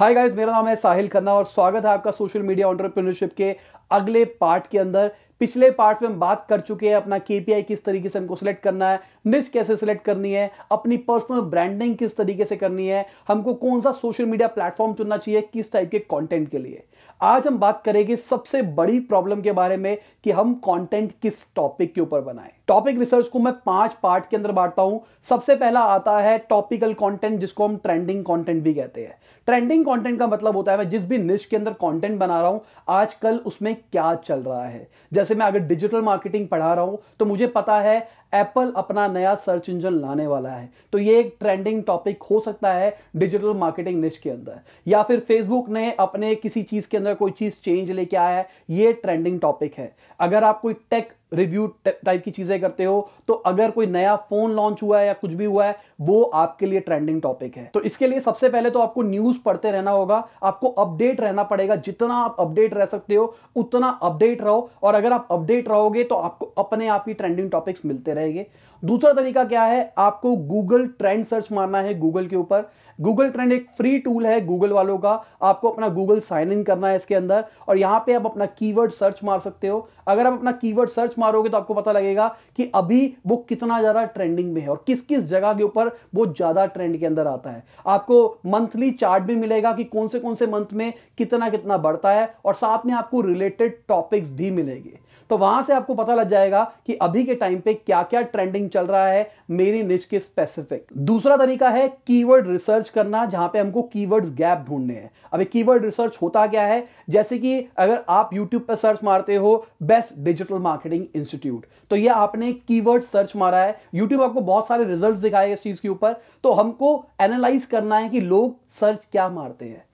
hi guys मेरा नाम है साहिल खन्ना और स्वागत है आपका सोशल मीडिया ऑन्टरप्रिनरशिप के अगले पार्ट के अंदर पिछले पार्ट में हम बात कर चुके हैं अपना केपीआई किस तरीके से हमको सिलेक्ट करना है निच कैसे सिलेक्ट करनी है अपनी पर्सनल ब्रांडिंग किस तरीके से करनी है हमको कौन सा सोशल मीडिया प्लेटफॉर्म चुनना चाहिए किस टाइप के कंटेंट के लिए आज हम बात करेंगे सबसे बड़ी प्रॉब्लम के बारे में कि हम कंटेंट किस टॉपिक के ऊपर बनाएं टॉपिक रिसर्च को मैं पांच पार्ट के अंदर बांटता हूं सबसे पहला आता है टॉपिकल कंटेंट जिसको हम ट्रेंडिंग कंटेंट भी कहते हैं ट्रेंडिंग कंटेंट का मतलब होता है मैं जिस भी निश के अंदर कंटेंट बना रहा हूं आजकल उसमें क्या चल रहा है जैसे जैसे मैं अगर डिजिटल मार्केटिंग पढ़ा रहा हूं तो मुझे पता है एप्पल अपना नया सर्च इंजन लाने वाला है तो ये एक ट्रेंडिंग टॉपिक हो सकता है डिजिटल मार्केटिंग निश के अंदर या फिर फेसबुक ने अपने किसी चीज़ के अंदर कोई चीज़ चेंज लेके आया है ये ट्रेंडिंग टॉपिक है अगर आप कोई टेक रिव्यू टाइप की चीज़ें करते हो तो अगर कोई नया फ़ोन लॉन्च हुआ है या कुछ भी हुआ है वो आपके लिए ट्रेंडिंग टॉपिक है तो इसके लिए सबसे पहले तो आपको न्यूज़ पढ़ते रहना होगा आपको अपडेट रहना पड़ेगा जितना आप अपडेट रह सकते हो उतना अपडेट रहो और अगर आप अपडेट रहोगे तो आपको अपने आप ही ट्रेंडिंग टॉपिक्स मिलते रहे रहेगी दूसरा तरीका क्या है आपको गूगल ट्रेंड सर्च मारना है गूगल के ऊपर गूगल ट्रेंड एक फ्री टूल है गूगल वालों का आपको अपना गूगल साइन इन करना है इसके अंदर और यहां पे आप अपना कीवर्ड सर्च मार सकते हो अगर आप अपना कीवर्ड सर्च मारोगे तो आपको पता लगेगा कि अभी वो कितना ज़्यादा ट्रेंडिंग में है और किस किस जगह के ऊपर वो ज़्यादा ट्रेंड के अंदर आता है आपको मंथली चार्ट भी मिलेगा कि कौन से कौन से मंथ में कितना कितना बढ़ता है और साथ में आपको रिलेटेड टॉपिक्स भी मिलेंगे तो वहां से आपको पता लग जाएगा कि अभी के टाइम पे क्या क्या ट्रेंडिंग चल रहा है मेरी निच के स्पेसिफिक दूसरा तरीका है कीवर्ड रिसर्च करना जहां पे हमको कीवर्ड गैप ढूंढने हैं अब कीवर्ड रिसर्च होता क्या है जैसे कि अगर आप यूट्यूब पर सर्च मारते हो बेस्ट डिजिटल मार्केटिंग इंस्टीट्यूट तो ये आपने कीवर्ड सर्च मारा है यूट्यूब आपको बहुत सारे रिजल्ट दिखाएगा इस चीज के ऊपर तो हमको एनालाइज करना है कि लोग सर्च क्या मारते हैं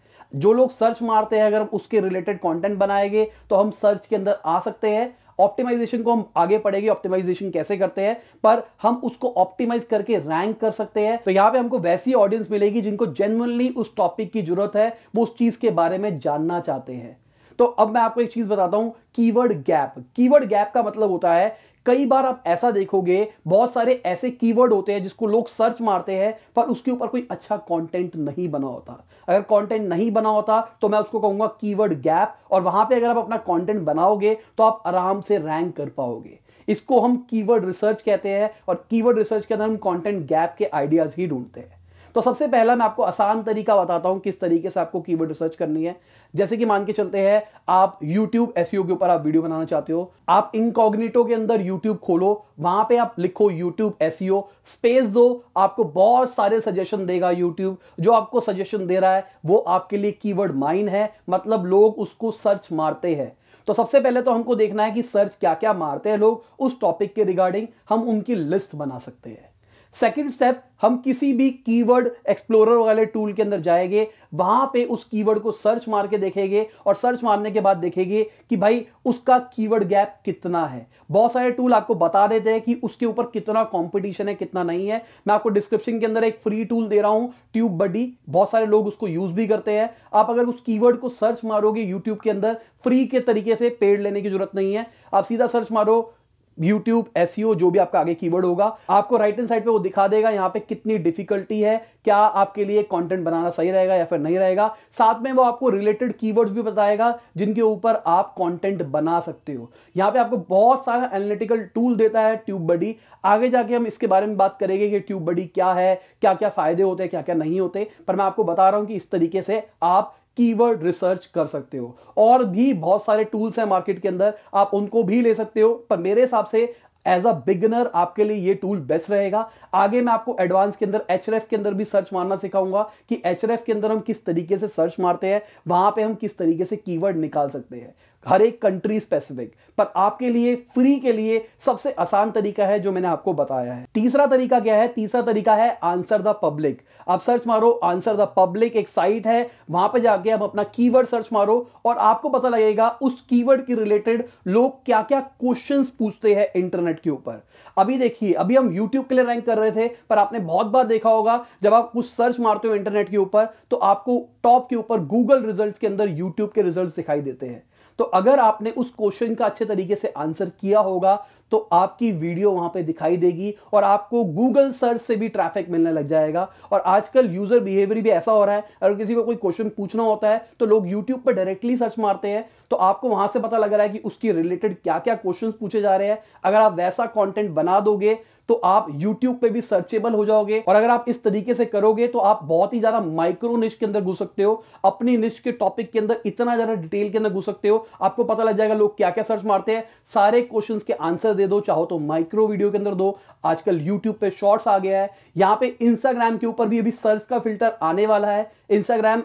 जो लोग सर्च मारते हैं अगर हम उसके रिलेटेड कंटेंट बनाएंगे तो हम सर्च के अंदर आ सकते हैं ऑप्टिमाइजेशन को हम आगे पढ़ेगी ऑप्टिमाइजेशन कैसे करते हैं पर हम उसको ऑप्टिमाइज करके रैंक कर सकते हैं तो यहां पे हमको वैसी ऑडियंस मिलेगी जिनको जेनवनली उस टॉपिक की जरूरत है वो उस चीज के बारे में जानना चाहते हैं तो अब मैं आपको एक चीज बताता हूं कीवर्ड गैप कीवर्ड गैप का मतलब होता है कई बार आप ऐसा देखोगे बहुत सारे ऐसे कीवर्ड होते हैं जिसको लोग सर्च मारते हैं पर उसके ऊपर कोई अच्छा कंटेंट नहीं बना होता अगर कंटेंट नहीं बना होता तो मैं उसको कहूंगा कीवर्ड गैप और वहां पे अगर आप अपना कंटेंट बनाओगे तो आप आराम से रैंक कर पाओगे इसको हम कीवर्ड रिसर्च कहते हैं और कीवर्ड रिसर्च के अंदर हम कंटेंट गैप के आइडियाज ही ढूंढते हैं तो सबसे पहला मैं आपको आसान तरीका बताता हूं किस तरीके से आपको कीवर्ड रिसर्च करनी है जैसे कि मान के चलते हैं आप यूट्यूब एस e के ऊपर आप वीडियो बनाना चाहते हो आप इनकॉग्निटो के अंदर यूट्यूब खोलो वहां पे आप लिखो यूट्यूब एस स्पेस दो आपको बहुत सारे सजेशन देगा यूट्यूब जो आपको सजेशन दे रहा है वो आपके लिए कीवर्ड माइन है मतलब लोग उसको सर्च मारते हैं तो सबसे पहले तो हमको देखना है कि सर्च क्या क्या मारते हैं लोग उस टॉपिक के रिगार्डिंग हम उनकी लिस्ट बना सकते हैं सेकेंड स्टेप हम किसी भी कीवर्ड एक्सप्लोरर वाले टूल के अंदर जाएंगे वहां पे उस कीवर्ड को सर्च मार के देखेंगे और सर्च मारने के बाद देखेंगे कि भाई उसका कीवर्ड गैप कितना है बहुत सारे टूल आपको बता देते हैं कि उसके ऊपर कितना कंपटीशन है कितना नहीं है मैं आपको डिस्क्रिप्शन के अंदर एक फ्री टूल दे रहा हूं ट्यूब बडी बहुत सारे लोग उसको यूज भी करते हैं आप अगर उस कीवर्ड को सर्च मारोगे यूट्यूब के अंदर फ्री के तरीके से पेड लेने की जरूरत नहीं है आप सीधा सर्च मारो यूट्यूब एस e जो भी आपका आगे कीवर्ड होगा आपको राइट हैंड साइड पे वो दिखा देगा यहाँ पे कितनी डिफिकल्टी है क्या आपके लिए कंटेंट बनाना सही रहेगा या फिर नहीं रहेगा साथ में वो आपको रिलेटेड कीवर्ड्स भी बताएगा जिनके ऊपर आप कंटेंट बना सकते हो यहाँ पे आपको बहुत सारा एनालिटिकल टूल देता है ट्यूब बडी आगे जाके हम इसके बारे में बात करेंगे कि ट्यूब बडी क्या है क्या क्या फायदे होते हैं क्या क्या नहीं होते पर मैं आपको बता रहा हूँ कि इस तरीके से आप कीवर्ड रिसर्च कर सकते हो और भी बहुत सारे टूल्स हैं मार्केट के अंदर आप उनको भी ले सकते हो पर मेरे हिसाब से एज अ बिगनर आपके लिए ये टूल बेस्ट रहेगा आगे मैं आपको एडवांस के अंदर एच के अंदर भी सर्च मारना सिखाऊंगा कि एच के अंदर हम किस तरीके से सर्च मारते हैं वहां पे हम किस तरीके से कीवर्ड निकाल सकते हैं हर एक कंट्री स्पेसिफिक पर आपके लिए फ्री के लिए सबसे आसान तरीका है जो मैंने आपको बताया है तीसरा तरीका क्या है तीसरा तरीका है आंसर द पब्लिक आप सर्च मारो आंसर द पब्लिक एक साइट है वहां पर जाके आप अपना कीवर्ड सर्च मारो और आपको पता लगेगा उस कीवर्ड के रिलेटेड लोग क्या क्या क्वेश्चन पूछते हैं इंटरनेट के ऊपर अभी देखिए अभी हम यूट्यूब के लिए रैंक कर रहे थे पर आपने बहुत बार देखा होगा जब आप कुछ सर्च मारते हो इंटरनेट के ऊपर तो आपको टॉप के ऊपर गूगल रिजल्ट के अंदर यूट्यूब के रिजल्ट दिखाई देते हैं तो अगर आपने उस क्वेश्चन का अच्छे तरीके से आंसर किया होगा तो आपकी वीडियो वहां पे दिखाई देगी और आपको गूगल सर्च से भी ट्रैफिक मिलने लग जाएगा और आजकल यूजर बिहेवियर भी ऐसा हो रहा है अगर किसी को कोई क्वेश्चन पूछना होता है तो लोग यूट्यूब पर डायरेक्टली सर्च मारते हैं तो आपको वहां से पता लग रहा है कि उसकी रिलेटेड क्या क्या क्वेश्चन पूछे जा रहे हैं अगर आप वैसा कॉन्टेंट बना दोगे तो आप यूट्यूब पे भी सर्चेबल हो जाओगे और अगर आप इस तरीके से करोगे तो आप बहुत ही ज्यादा माइक्रो निच के अंदर घुस सकते हो अपनी निच के टॉपिक के अंदर इतना ज्यादा डिटेल के अंदर घुस सकते हो आपको पता लग जाएगा लोग क्या क्या सर्च मारते हैं सारे क्वेश्चन के आंसर दे दो चाहो तो माइक्रो वीडियो के अंदर दो आजकल यूट्यूब पे शॉर्ट्स आ गया है यहाँ पे इंस्टाग्राम के ऊपर भी अभी सर्च का फिल्टर आने वाला है इंस्टाग्राम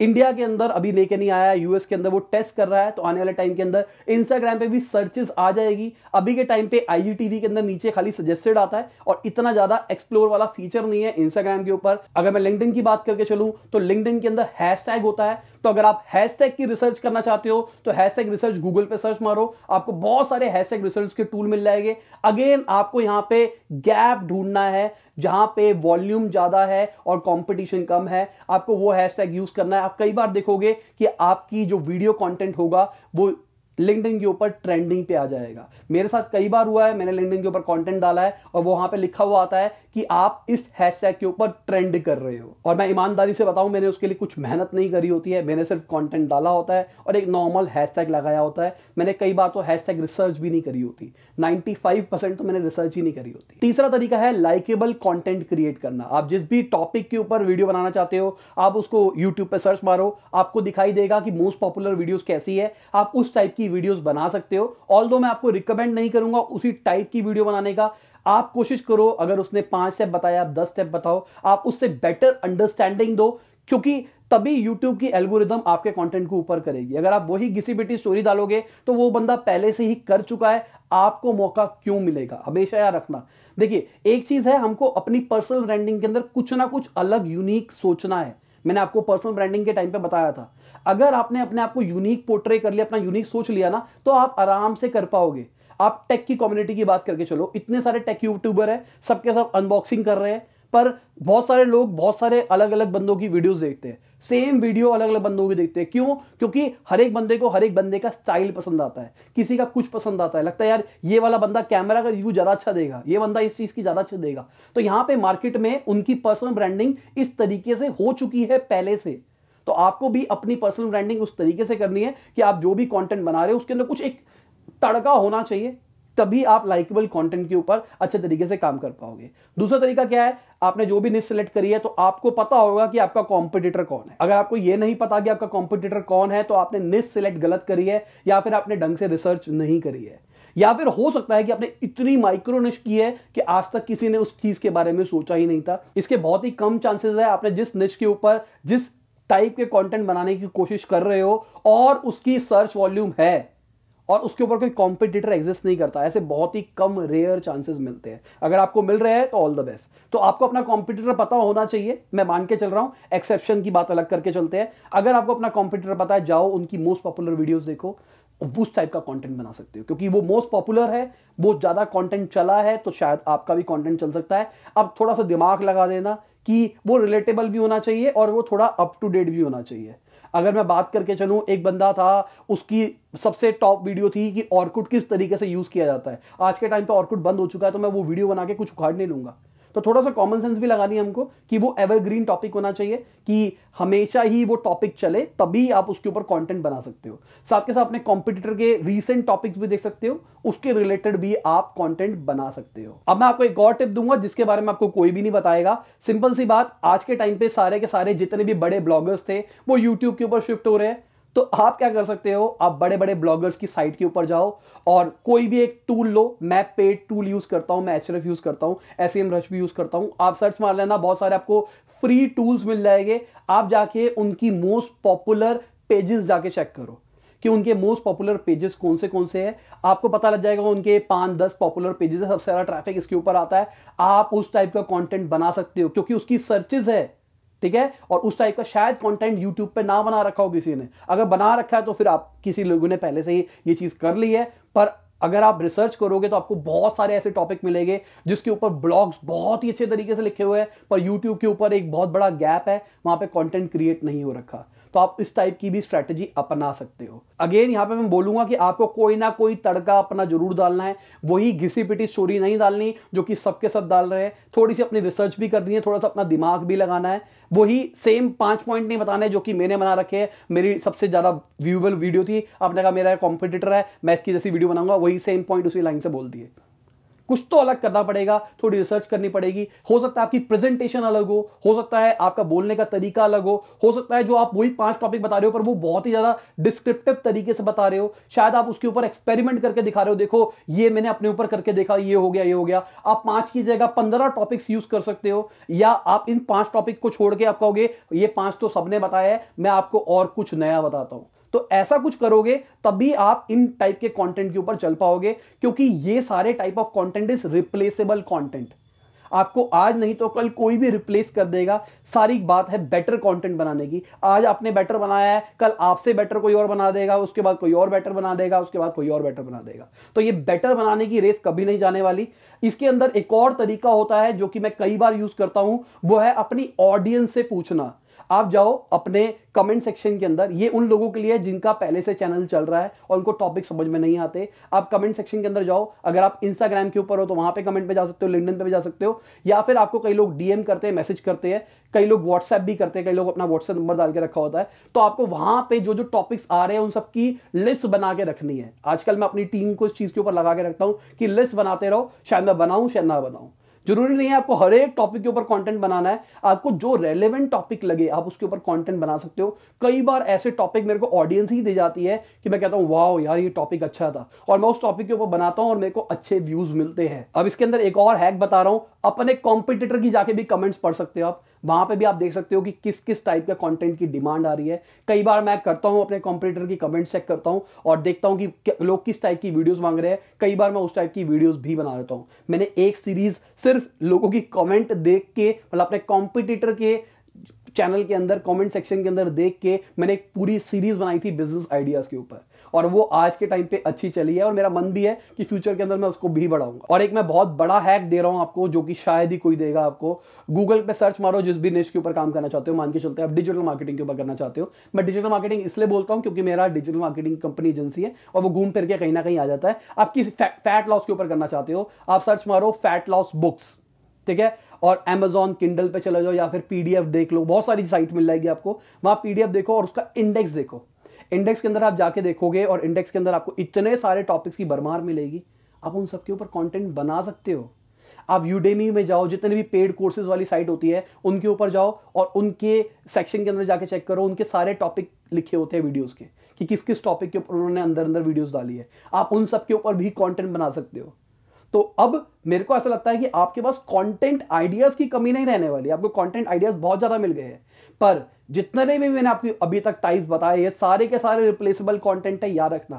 इंडिया के अंदर अभी लेके नहीं आया यूएस के अंदर वो टेस्ट कर रहा है तो आने वाले टाइम के अंदर इंस्टाग्राम पे भी सर्चेस आ जाएगी अभी के टाइम पे आई के अंदर नीचे खाली सजेस्टेड आता है और इतना ज्यादा एक्सप्लोर वाला फीचर नहीं है इंस्टाग्राम के ऊपर अगर मैं लिंकडिन की बात करके चलूं तो लिंकडिन के अंदर हैश होता है तो अगर आप हैशटैग की रिसर्च करना चाहते हो तो हैशटैग रिसर्च गूगल पे सर्च मारो आपको बहुत सारे हैशटैग रिसर्च के टूल मिल जाएंगे अगेन आपको यहां पे गैप ढूंढना है जहां पे वॉल्यूम ज़्यादा है और कंपटीशन कम है आपको वो हैशटैग यूज़ करना है आप कई बार देखोगे कि आपकी जो वीडियो कंटेंट होगा वो लिंकडिन के ऊपर ट्रेंडिंग पे आ जाएगा मेरे साथ कई बार हुआ है मैंने लिंकडिन के ऊपर कंटेंट डाला है और वो वहां पे लिखा हुआ आता है कि आप इस हैशटैग के ऊपर ट्रेंड कर रहे हो और मैं ईमानदारी से बताऊं मैंने उसके लिए कुछ मेहनत नहीं करी होती है मैंने सिर्फ कंटेंट डाला होता है और एक नॉर्मल हैशटैग लगाया होता है मैंने कई बार तो हैशटैग रिसर्च भी नहीं करी होती 95% तो मैंने रिसर्च ही नहीं करी होती तीसरा तरीका है लाइकेबल कंटेंट क्रिएट करना आप जिस भी टॉपिक के ऊपर वीडियो बनाना चाहते हो आप उसको यूट्यूब पर सर्च मारो आपको दिखाई देगा कि मोस्ट पॉपुलर वीडियोज कैसी है आप उस टाइप की की वीडियोस बना सकते हो ऑल मैं आपको रिकमेंड नहीं करूंगा उसी टाइप की वीडियो बनाने का आप कोशिश करो अगर उसने पांच स्टेप बताया आप दस स्टेप बताओ आप उससे बेटर अंडरस्टैंडिंग दो क्योंकि तभी YouTube की एल्गोरिदम आपके कंटेंट को ऊपर करेगी अगर आप वही घिसी बिटी स्टोरी डालोगे तो वो बंदा पहले से ही कर चुका है आपको मौका क्यों मिलेगा हमेशा याद रखना देखिए एक चीज है हमको अपनी पर्सनल ब्रांडिंग के अंदर कुछ ना कुछ अलग यूनिक सोचना है मैंने आपको पर्सनल ब्रांडिंग के टाइम पे बताया था अगर आपने अपने आप को यूनिक पोर्ट्रे कर लिया अपना यूनिक सोच लिया ना तो आप आराम से कर पाओगे आप टेक की कम्युनिटी की बात करके चलो इतने सारे टेक यूट्यूबर है सबके सब अनबॉक्सिंग कर रहे हैं पर बहुत सारे लोग बहुत सारे अलग अलग बंदों की वीडियोस देखते हैं सेम वीडियो अलग अलग बंदों की देखते हैं क्यों क्योंकि हर एक बंदे को हर एक बंदे का स्टाइल पसंद आता है किसी का कुछ पसंद आता है लगता है यार ये वाला बंदा कैमरा का रिव्यू ज़्यादा अच्छा देगा ये बंदा इस चीज़ की ज़्यादा अच्छा देगा तो यहां पर मार्केट में उनकी पर्सनल ब्रांडिंग इस तरीके से हो चुकी है पहले से तो आपको भी अपनी पर्सनल ब्रांडिंग उस तरीके से करनी है कि आप जो भी कॉन्टेंट बना रहे हो उसके अंदर कुछ एक तड़का होना चाहिए तभी आप लाइकेबल कंटेंट के ऊपर अच्छे तरीके से काम कर पाओगे दूसरा तरीका क्या है आपने जो भी निश सेलेक्ट करी है तो आपको पता होगा कि आपका कॉम्पिटिटर कौन है अगर आपको यह नहीं पता कि आपका कॉम्पिटिटर कौन है तो आपने निश सेलेक्ट गलत करी है या फिर आपने ढंग से रिसर्च नहीं करी है या फिर हो सकता है कि आपने इतनी माइक्रोनिश की है कि आज तक किसी ने उस चीज के बारे में सोचा ही नहीं था इसके बहुत ही कम चांसेस है आपने जिस निश के ऊपर जिस टाइप के कंटेंट बनाने की कोशिश कर रहे हो और उसकी सर्च वॉल्यूम है और उसके ऊपर कोई कॉम्पिटिटर एग्जिस्ट नहीं करता ऐसे बहुत ही कम रेयर चांसेस मिलते हैं अगर आपको मिल रहे हैं तो ऑल द बेस्ट तो आपको अपना कॉम्पिटिटर पता होना चाहिए मैं मान के चल रहा हूं एक्सेप्शन की बात अलग करके चलते हैं अगर आपको अपना कॉम्पिटिटर पता है जाओ उनकी मोस्ट पॉपुलर वीडियोज़ देखो उस टाइप का कॉन्टेंट बना सकते हो क्योंकि वो मोस्ट पॉपुलर है बहुत ज़्यादा कॉन्टेंट चला है तो शायद आपका भी कॉन्टेंट चल सकता है अब थोड़ा सा दिमाग लगा देना कि वो रिलेटेबल भी होना चाहिए और वो थोड़ा अप टू डेट भी होना चाहिए अगर मैं बात करके चलूं एक बंदा था उसकी सबसे टॉप वीडियो थी कि ऑर्कुट किस तरीके से यूज़ किया जाता है आज के टाइम पे ऑर्कुट बंद हो चुका है तो मैं वो वीडियो बना के कुछ उखाड़ नहीं लूंगा तो थोड़ा सा कॉमन सेंस भी लगानी है हमको कि वो एवरग्रीन टॉपिक होना चाहिए कि हमेशा ही वो टॉपिक चले तभी आप उसके ऊपर कंटेंट बना सकते हो साथ के साथ अपने कॉम्पिटिटर के रीसेंट टॉपिक्स भी देख सकते हो उसके रिलेटेड भी आप कंटेंट बना सकते हो अब मैं आपको एक और टिप दूंगा जिसके बारे में आपको कोई भी नहीं बताएगा सिंपल सी बात आज के टाइम पे सारे के सारे जितने भी बड़े ब्लॉगर्स थे वो यूट्यूब के ऊपर शिफ्ट हो रहे हैं तो आप क्या कर सकते हो आप बड़े बड़े ब्लॉगर्स की साइट के ऊपर जाओ और कोई भी एक टूल लो मैं पेड टूल यूज करता हूं मैं एच यूज करता हूं एस एम रश भी यूज करता हूं आप सर्च मार लेना बहुत सारे आपको फ्री टूल्स मिल जाएंगे आप जाके उनकी मोस्ट पॉपुलर पेजेस जाके चेक करो कि उनके मोस्ट पॉपुलर पेजेस कौन से कौन से हैं आपको पता लग जाएगा उनके पांच दस पॉपुलर पेजेस सबसे ज़्यादा ट्रैफिक इसके ऊपर आता है आप उस टाइप का कंटेंट बना सकते हो क्योंकि उसकी सर्चेज है ठीक है और उस टाइप का शायद कंटेंट यूट्यूब पे ना बना रखा हो किसी ने अगर बना रखा है तो फिर आप किसी लोगों ने पहले से ही ये चीज़ कर ली है पर अगर आप रिसर्च करोगे तो आपको बहुत सारे ऐसे टॉपिक मिलेंगे जिसके ऊपर ब्लॉग्स बहुत ही अच्छे तरीके से लिखे हुए हैं पर यूट्यूब के ऊपर एक बहुत बड़ा गैप है वहाँ पर कॉन्टेंट क्रिएट नहीं हो रखा तो आप इस टाइप की भी स्ट्रैटेजी अपना सकते हो अगेन यहां पे मैं बोलूंगा कि आपको कोई ना कोई तड़का अपना जरूर डालना है वही घिसी पिटी स्टोरी नहीं डालनी जो कि सबके सब डाल रहे हैं थोड़ी सी अपनी रिसर्च भी करनी है थोड़ा सा अपना दिमाग भी लगाना है वही सेम पांच पॉइंट नहीं बताना है जो कि मैंने बना रखे है मेरी सबसे ज़्यादा व्यूएबल वीडियो थी आपने कहा मेरा कॉम्पिटिटर है मैं इसकी जैसी वीडियो बनाऊंगा वही सेम पॉइंट उसी लाइन से बोल दिए कुछ तो अलग करना पड़ेगा थोड़ी रिसर्च करनी पड़ेगी हो सकता है आपकी प्रेजेंटेशन अलग हो हो सकता है आपका बोलने का तरीका अलग हो हो सकता है जो आप वही पांच टॉपिक बता रहे हो पर वो बहुत ही ज्यादा डिस्क्रिप्टिव तरीके से बता रहे हो शायद आप उसके ऊपर एक्सपेरिमेंट करके दिखा रहे हो देखो ये मैंने अपने ऊपर करके देखा ये हो गया ये हो गया आप पांच की जगह पंद्रह टॉपिक्स यूज कर सकते हो या आप इन पांच टॉपिक को छोड़ के आप कहोगे ये पांच तो सबने बताया है मैं आपको और कुछ नया बताता हूं तो ऐसा कुछ करोगे तभी आप इन टाइप के कंटेंट के ऊपर चल पाओगे क्योंकि ये सारे type of content is replaceable content आपको आज नहीं तो कल कोई भी रिप्लेस कर देगा सारी बात है बेटर कंटेंट बनाने की आज आपने बेटर बनाया है कल आपसे बेटर कोई और बना देगा उसके बाद कोई और बेटर बना देगा उसके बाद कोई और बेटर बना देगा तो ये बेटर बनाने की रेस कभी नहीं जाने वाली इसके अंदर एक और तरीका होता है जो कि मैं कई बार यूज करता हूं वो है अपनी ऑडियंस से पूछना आप जाओ अपने कमेंट सेक्शन के अंदर ये उन लोगों के लिए जिनका पहले से चैनल चल रहा है और उनको टॉपिक समझ में नहीं आते आप कमेंट सेक्शन के अंदर जाओ अगर आप इंस्टाग्राम के ऊपर हो तो वहां पे कमेंट पे जा सकते हो लिंकन पे भी जा सकते हो या फिर आपको कई लोग डीएम करते हैं मैसेज करते हैं कई लोग व्हाट्सएप भी करते हैं कई लोग अपना व्हाट्सएप नंबर डाल के रखा होता है तो आपको वहां पर जो जो टॉपिक्स आ रहे हैं उन सबकी लिस्ट बना के रखनी है आजकल मैं अपनी टीम को इस चीज के ऊपर लगा के रखता हूं कि लिस्ट बनाते रहो शायद मैं बनाऊं शायद ना बनाऊं जरूरी नहीं है आपको हर एक टॉपिक के ऊपर कंटेंट बनाना है आपको जो रेलेवेंट टॉपिक लगे आप उसके ऊपर कंटेंट बना सकते हो कई बार ऐसे टॉपिक मेरे को ऑडियंस ही दे जाती है कि मैं कहता हूँ वाह यार ये टॉपिक अच्छा था और मैं उस टॉपिक के ऊपर बनाता हूँ और मेरे को अच्छे व्यूज मिलते हैं अब इसके अंदर एक और हैक बता रहा हूँ अपने कॉम्पिटिटर की जाके भी कमेंट्स पढ़ सकते हो आप वहां पे भी आप देख सकते हो कि किस किस टाइप का कंटेंट की डिमांड आ रही है कई बार मैं करता हूं अपने कॉम्पिटिटर की कमेंट्स चेक करता हूं और देखता हूं कि लोग किस टाइप की वीडियोस मांग रहे हैं कई बार मैं उस टाइप की वीडियोस भी बना लेता हूं मैंने एक सीरीज सिर्फ लोगों की कॉमेंट देख के मतलब अपने कॉम्पिटिटर के चैनल के अंदर कॉमेंट सेक्शन के अंदर देख के मैंने एक पूरी सीरीज बनाई थी बिजनेस आइडियाज के ऊपर और वो आज के टाइम पे अच्छी चली है और मेरा मन भी है कि फ्यूचर के अंदर मैं उसको भी बढ़ाऊंगा और एक मैं बहुत बड़ा हैक दे रहा हूँ आपको जो कि शायद ही कोई देगा आपको गूगल पे सर्च मारो जिस भी निश के ऊपर काम करना चाहते हो मान के चलते हो आप डिजिटल मार्केटिंग के ऊपर करना चाहते हो मैं डिजिटल मार्केटिंग इसलिए बोलता हूँ क्योंकि मेरा डिजिटल मार्केटिंग कंपनी एजेंसी है और वो घूम फिर के कहीं ना कहीं आ जाता है आप किस फैट लॉस के ऊपर करना चाहते हो आप सर्च मारो फैट लॉस बुक्स ठीक है और एमेजॉन किंडल पे चले जाओ या फिर पीडीएफ देख लो बहुत सारी साइट मिल जाएगी आपको वहां पीडीएफ देखो और उसका इंडेक्स देखो इंडेक्स के अंदर आप जाके देखोगे और इंडेक्स के अंदर आपको इतने सारे टॉपिक्स की भरमार मिलेगी आप उन सबके ऊपर कंटेंट बना सकते हो आप यूडेमी में जाओ जितने भी पेड कोर्सेज वाली साइट होती है उनके ऊपर जाओ और उनके सेक्शन के अंदर जाके चेक करो उनके सारे टॉपिक लिखे होते हैं वीडियोज के कि किस किस टॉपिक के ऊपर उन्होंने अंदर अंदर वीडियोज डाली है आप उन सबके ऊपर भी कॉन्टेंट बना सकते हो तो अब मेरे को ऐसा लगता है कि आपके पास कंटेंट आइडियाज की कमी नहीं रहने वाली आपको कंटेंट आइडियाज बहुत ज्यादा मिल गए हैं पर जितने भी मैंने आपकी अभी तक टाइप बताए ये सारे के सारे रिप्लेसेबल कंटेंट है याद रखना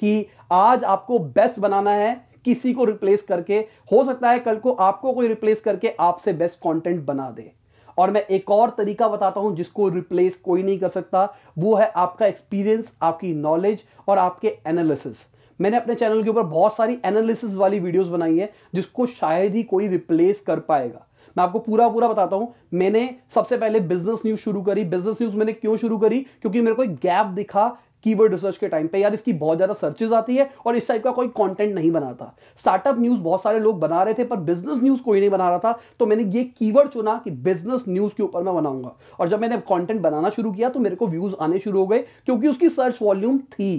कि आज आपको बेस्ट बनाना है किसी को रिप्लेस करके हो सकता है कल को आपको कोई रिप्लेस करके आपसे बेस्ट कंटेंट बना दे और मैं एक और तरीका बताता हूं जिसको रिप्लेस कोई नहीं कर सकता वो है आपका एक्सपीरियंस आपकी नॉलेज और आपके एनालिसिस मैंने अपने चैनल के ऊपर बहुत सारी एनालिसिस वाली वीडियोस बनाई है जिसको शायद ही कोई रिप्लेस कर पाएगा मैं आपको पूरा पूरा बताता हूं मैंने सबसे पहले बिजनेस न्यूज शुरू करी बिजनेस न्यूज मैंने क्यों शुरू करी क्योंकि मेरे को एक गैप दिखा कीवर्ड रिसर्च के टाइम पे यार इसकी बहुत ज़्यादा सर्चेज आती है और इस टाइप का कोई कंटेंट नहीं बनाता स्टार्टअप न्यूज़ बहुत सारे लोग बना रहे थे पर बिजनेस न्यूज़ कोई नहीं बना रहा था तो मैंने ये कीवर्ड चुना कि बिजनेस न्यूज़ के ऊपर मैं बनाऊंगा और जब मैंने कंटेंट बनाना शुरू किया तो मेरे को व्यूज़ आने शुरू हो गए क्योंकि उसकी सर्च वॉल्यूम थी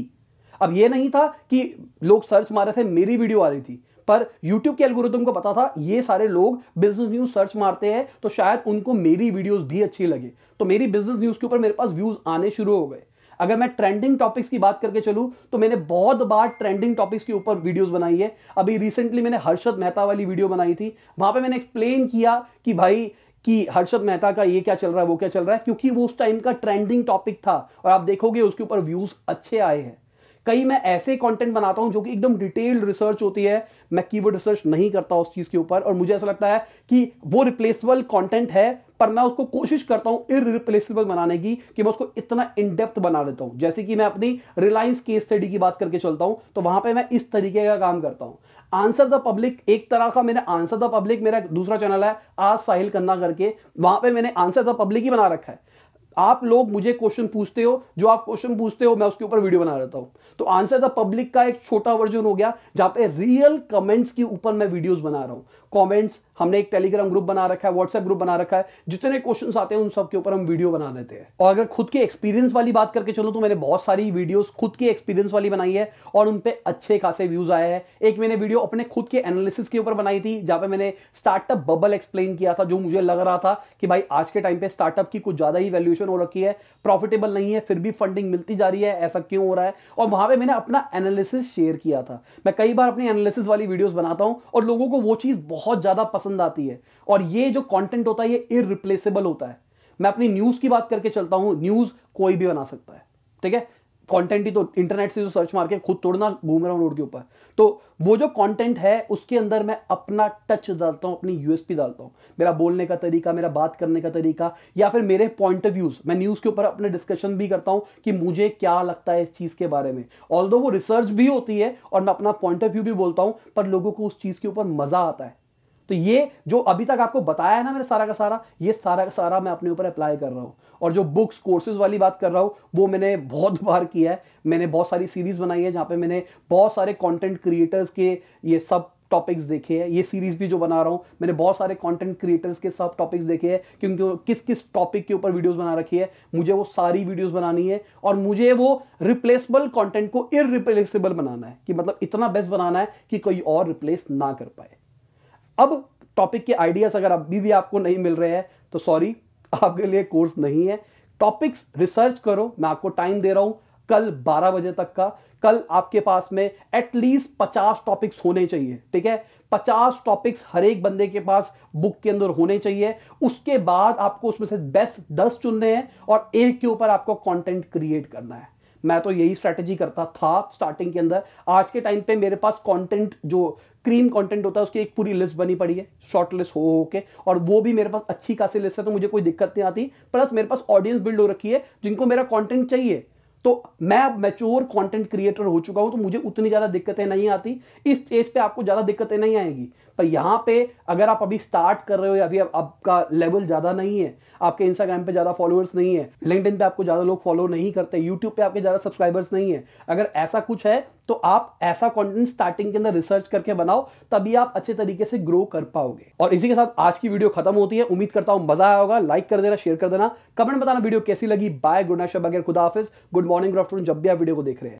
अब ये नहीं था कि लोग सर्च मारे थे मेरी वीडियो आ रही थी पर यूट्यूब के एल्गोरिथम को पता था ये सारे लोग बिजनेस न्यूज सर्च मारते हैं तो शायद उनको मेरी वीडियोस भी अच्छी लगे तो मेरी बिजनेस न्यूज के ऊपर मेरे पास व्यूज आने शुरू हो गए अगर मैं ट्रेंडिंग टॉपिक्स की बात करके चलू तो मैंने बहुत बार ट्रेंडिंग टॉपिक्स के ऊपर वीडियोस बनाई है अभी रिसेंटली मैंने हर्षद मेहता वाली वीडियो बनाई थी वहां पे मैंने एक्सप्लेन किया कि भाई कि हर्षद मेहता का ये क्या चल रहा है वो क्या चल रहा है क्योंकि वो उस टाइम का ट्रेंडिंग टॉपिक था और आप देखोगे उसके ऊपर व्यूज अच्छे आए हैं कई मैं ऐसे कंटेंट बनाता हूं जो कि एकदम डिटेल्ड रिसर्च होती है मैं कीवर्ड रिसर्च नहीं करता उस चीज के ऊपर और मुझे ऐसा लगता है कि वो रिप्लेसेबल कंटेंट है पर मैं उसको कोशिश करता हूं इरिप्लेसेबल बनाने की कि मैं उसको इतना इनडेप्थ बना देता हूं जैसे कि मैं अपनी रिलायंस केस स्टडी की बात करके चलता हूं तो वहां पे मैं इस तरीके का काम करता हूं आंसर द पब्लिक एक तरह का मैंने आंसर द पब्लिक मेरा दूसरा चैनल है आज साहिल कन्ना करके वहां पे मैंने आंसर द पब्लिक ही बना रखा है आप लोग मुझे क्वेश्चन पूछते हो जो आप क्वेश्चन पूछते हो मैं उसके ऊपर वीडियो बना रहता हूं तो आंसर द पब्लिक का एक छोटा वर्जन हो गया जहां पे रियल कमेंट्स के ऊपर मैं वीडियोस बना रहा हूं कमेंट्स हमने एक टेलीग्राम ग्रुप बना रखा है व्हाट्सएप ग्रुप बना रखा है जितने क्वेश्चंस आते हैं उन सब के ऊपर हम वीडियो बना देते हैं और अगर खुद के एक्सपीरियंस वाली बात करके चलो तो मैंने बहुत सारी वीडियोस खुद की एक्सपीरियंस वाली बनाई है और उन पर अच्छे खासे व्यूज आए हैं एक मैंने वीडियो अपने खुद के एनालिसिस के ऊपर बनाई थी जहां पर मैंने स्टार्टअप बबल एक्सप्लेन किया था जो मुझे लग रहा था कि भाई आज के टाइम पे स्टार्टअप की कुछ ज्यादा ही वैल्यूएशन हो रखी है प्रॉफिटेबल नहीं है फिर भी फंडिंग मिलती जा रही है ऐसा क्यों हो रहा है और वहां पर मैंने अपना एनालिसिस शेयर किया था मैं कई बार अपनी एनालिसिस वाली वीडियोज बनाता हूं और लोगों को वो चीज बहुत बहुत ज़्यादा पसंद आती है और ये जो कंटेंट होता है ये इरिप्लेसेबल होता है मैं अपनी न्यूज़ की बात करके चलता हूं न्यूज़ कोई भी बना सकता है ठीक है कंटेंट ही तो इंटरनेट से जो सर्च मार के खुद तोड़ना घूम रहा हूं रोड के ऊपर तो वो जो कंटेंट है उसके अंदर मैं अपना टच डालता हूं अपनी यूएसपी डालता हूं मेरा बोलने का तरीका मेरा बात करने का तरीका या फिर मेरे पॉइंट ऑफ व्यूज मैं न्यूज़ के ऊपर अपने डिस्कशन भी करता हूं कि मुझे क्या लगता है इस चीज़ के बारे में ऑल वो रिसर्च भी होती है और मैं अपना पॉइंट ऑफ व्यू भी बोलता हूं पर लोगों को उस चीज़ के ऊपर मज़ा आता है तो ये जो अभी तक आपको बताया है ना मैंने सारा का सारा ये सारा का सारा मैं अपने ऊपर अप्लाई कर रहा हूँ और जो बुक्स कोर्सेज वाली बात कर रहा हूँ वो मैंने बहुत बार किया है मैंने बहुत सारी सीरीज़ बनाई है जहाँ पे मैंने बहुत सारे कॉन्टेंट क्रिएटर्स के ये सब टॉपिक्स देखे हैं ये सीरीज भी जो बना रहा हूँ मैंने बहुत सारे कंटेंट क्रिएटर्स के सब टॉपिक्स देखे हैं क्योंकि किस किस टॉपिक के ऊपर वीडियोस बना रखी है मुझे वो सारी वीडियोस बनानी है और मुझे वो रिप्लेसबल कंटेंट को इरिप्लेसेबल बनाना है कि मतलब इतना बेस्ट बनाना है कि कोई और रिप्लेस ना कर पाए अब टॉपिक के आइडियाज़ अगर अभी भी आपको नहीं मिल रहे हैं तो सॉरी आपके लिए कोर्स नहीं है टॉपिक्स रिसर्च करो मैं आपको टाइम दे रहा हूं कल 12 बजे तक का कल आपके पास में एटलीस्ट 50 टॉपिक्स होने चाहिए ठीक है 50 टॉपिक्स हर एक बंदे के पास बुक के अंदर होने चाहिए उसके बाद आपको उसमें से बेस्ट 10 चुनने हैं और एक के ऊपर आपको कंटेंट क्रिएट करना है मैं तो यही स्ट्रैटेजी करता था स्टार्टिंग के अंदर आज के टाइम पे मेरे पास कंटेंट जो क्रीम कंटेंट होता है उसकी एक पूरी लिस्ट बनी पड़ी है शॉर्ट लिस्ट हो हो के और वो भी मेरे पास अच्छी खासी लिस्ट है तो मुझे कोई दिक्कत नहीं आती प्लस मेरे पास ऑडियंस बिल्ड हो रखी है जिनको मेरा कंटेंट चाहिए तो मैं अब मेच्योर कंटेंट क्रिएटर हो चुका हूं तो मुझे उतनी ज़्यादा दिक्कतें नहीं आती इस स्टेज पे आपको ज़्यादा दिक्कतें नहीं आएगी पर यहाँ पे अगर आप अभी स्टार्ट कर रहे हो या अभी आपका लेवल ज़्यादा नहीं है आपके इंस्टाग्राम पे ज़्यादा फॉलोअर्स नहीं है लिंकडिन पे आपको ज़्यादा लोग फॉलो नहीं करते यूट्यूब पे आपके ज़्यादा सब्सक्राइबर्स नहीं है अगर ऐसा कुछ है तो आप ऐसा कॉन्टेंट स्टार्टिंग के अंदर रिसर्च करके बनाओ तभी आप अच्छे तरीके से ग्रो कर पाओगे और इसी के साथ आज की वीडियो खत्म होती है उम्मीद करता हूं मजा आया होगा लाइक कर देना शेयर कर देना कमेंट बताना वीडियो कैसी लगी बाय गुड नाइट शब अगर खुदा हाफिज गुड मॉर्निंग गुड आफ्टरनून जब भी आप वीडियो को देख रहे हैं